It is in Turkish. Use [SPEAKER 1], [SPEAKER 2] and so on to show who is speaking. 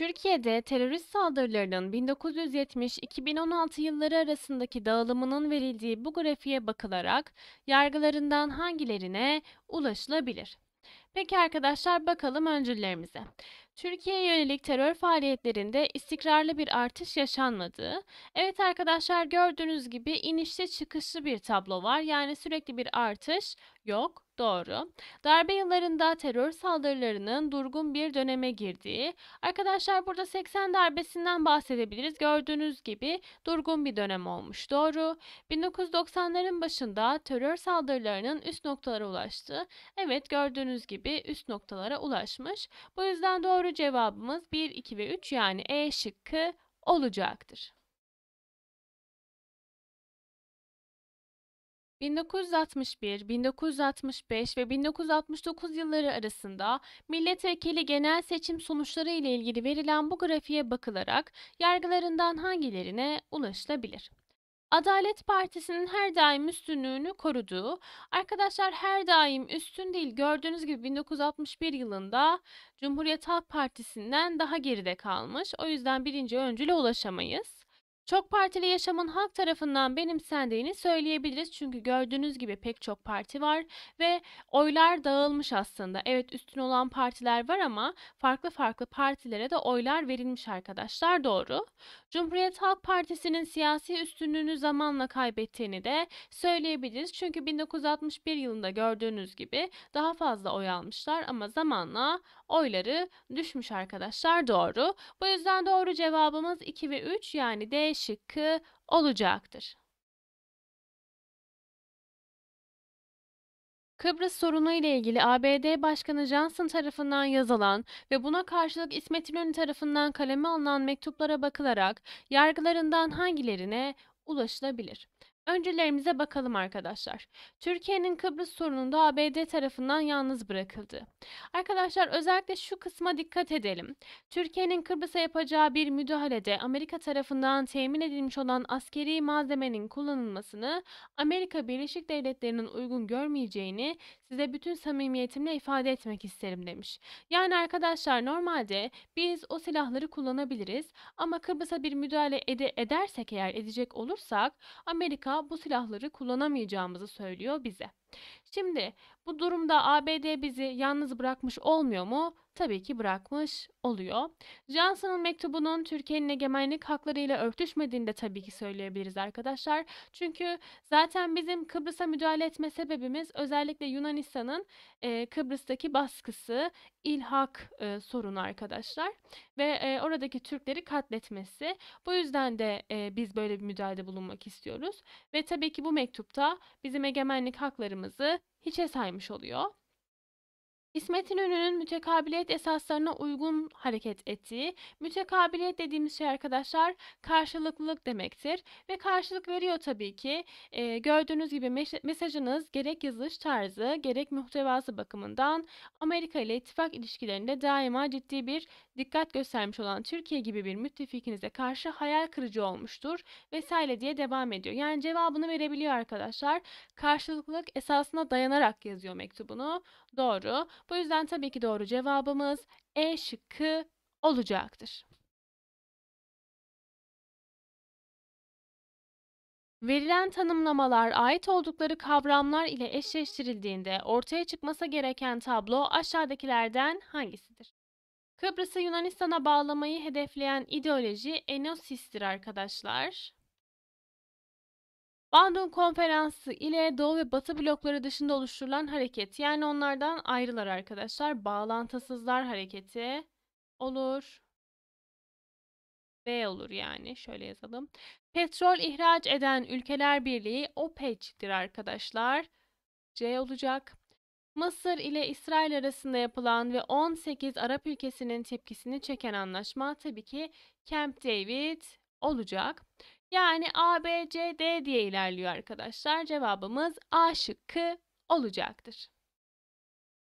[SPEAKER 1] Türkiye'de terörist saldırılarının 1970-2016 yılları arasındaki dağılımının verildiği bu grafiğe bakılarak yargılarından hangilerine ulaşılabilir? Peki arkadaşlar bakalım öncüllerimize. Türkiye'ye yönelik terör faaliyetlerinde istikrarlı bir artış yaşanmadığı, evet arkadaşlar gördüğünüz gibi inişli çıkışlı bir tablo var. Yani sürekli bir artış yok, Doğru. Darbe yıllarında terör saldırılarının durgun bir döneme girdiği, arkadaşlar burada 80 darbesinden bahsedebiliriz. Gördüğünüz gibi durgun bir dönem olmuş. Doğru. 1990'ların başında terör saldırılarının üst noktalara ulaştı. Evet gördüğünüz gibi üst noktalara ulaşmış. Bu yüzden doğru Doğru cevabımız 1, 2 ve 3 yani E şıkkı olacaktır. 1961, 1965 ve 1969 yılları arasında milletvekili genel seçim sonuçları ile ilgili verilen bu grafiğe bakılarak yargılarından hangilerine ulaşılabilir? Adalet Partisi'nin her daim üstünlüğünü koruduğu, arkadaşlar her daim üstün değil gördüğünüz gibi 1961 yılında Cumhuriyet Halk Partisi'nden daha geride kalmış. O yüzden birinci öncüle ulaşamayız. Çok partili yaşamın halk tarafından benimsendiğini söyleyebiliriz. Çünkü gördüğünüz gibi pek çok parti var ve oylar dağılmış aslında. Evet üstün olan partiler var ama farklı farklı partilere de oylar verilmiş arkadaşlar doğru. Cumhuriyet Halk Partisi'nin siyasi üstünlüğünü zamanla kaybettiğini de söyleyebiliriz. Çünkü 1961 yılında gördüğünüz gibi daha fazla oy almışlar ama zamanla oyları düşmüş arkadaşlar doğru. Bu yüzden doğru cevabımız 2 ve 3 yani D şıkkı olacaktır. Kıbrıs sorunu ile ilgili ABD Başkanı Johnson tarafından yazılan ve buna karşılık İsmet İnönü tarafından kaleme alınan mektuplara bakılarak yargılarından hangilerine ulaşılabilir? Öncelerimize bakalım arkadaşlar. Türkiye'nin Kıbrıs sorununda ABD tarafından yalnız bırakıldı. Arkadaşlar özellikle şu kısma dikkat edelim. Türkiye'nin Kıbrıs'a yapacağı bir müdahalede Amerika tarafından temin edilmiş olan askeri malzemenin kullanılmasını Amerika Birleşik Devletleri'nin uygun görmeyeceğini size bütün samimiyetimle ifade etmek isterim demiş. Yani arkadaşlar normalde biz o silahları kullanabiliriz ama Kıbrıs'a bir müdahale ed- edersek eğer edecek olursak Amerika olursa bu silahları kullanamayacağımızı söylüyor bize. Şimdi bu durumda ABD bizi yalnız bırakmış olmuyor mu? tabii ki bırakmış oluyor. Johnson'ın mektubunun Türkiye'nin egemenlik haklarıyla örtüşmediğini de tabii ki söyleyebiliriz arkadaşlar. Çünkü zaten bizim Kıbrıs'a müdahale etme sebebimiz özellikle Yunanistan'ın e, Kıbrıs'taki baskısı, ilhak e, sorunu arkadaşlar ve e, oradaki Türkleri katletmesi. Bu yüzden de e, biz böyle bir müdahalede bulunmak istiyoruz ve tabii ki bu mektupta bizim egemenlik haklarımızı hiçe saymış oluyor. İsmet İnönü'nün mütekabiliyet esaslarına uygun hareket ettiği, mütekabiliyet dediğimiz şey arkadaşlar karşılıklılık demektir. Ve karşılık veriyor tabii ki. E, gördüğünüz gibi mesajınız gerek yazılış tarzı gerek muhtevası bakımından Amerika ile ittifak ilişkilerinde daima ciddi bir dikkat göstermiş olan Türkiye gibi bir müttefikinize karşı hayal kırıcı olmuştur vesaire diye devam ediyor. Yani cevabını verebiliyor arkadaşlar. Karşılıklılık esasına dayanarak yazıyor mektubunu. Doğru. Bu yüzden tabii ki doğru cevabımız E şıkkı olacaktır. Verilen tanımlamalar ait oldukları kavramlar ile eşleştirildiğinde ortaya çıkması gereken tablo aşağıdakilerden hangisidir? Kıbrıs'ı Yunanistan'a bağlamayı hedefleyen ideoloji Enosis'tir arkadaşlar. Bandung Konferansı ile Doğu ve Batı blokları dışında oluşturulan hareket yani onlardan ayrılar arkadaşlar. Bağlantısızlar hareketi olur. B olur yani şöyle yazalım. Petrol ihraç eden ülkeler birliği OPEC'tir arkadaşlar. C olacak. Mısır ile İsrail arasında yapılan ve 18 Arap ülkesinin tepkisini çeken anlaşma tabii ki Camp David olacak. Yani A, B, C, D diye ilerliyor arkadaşlar. Cevabımız A şıkkı olacaktır.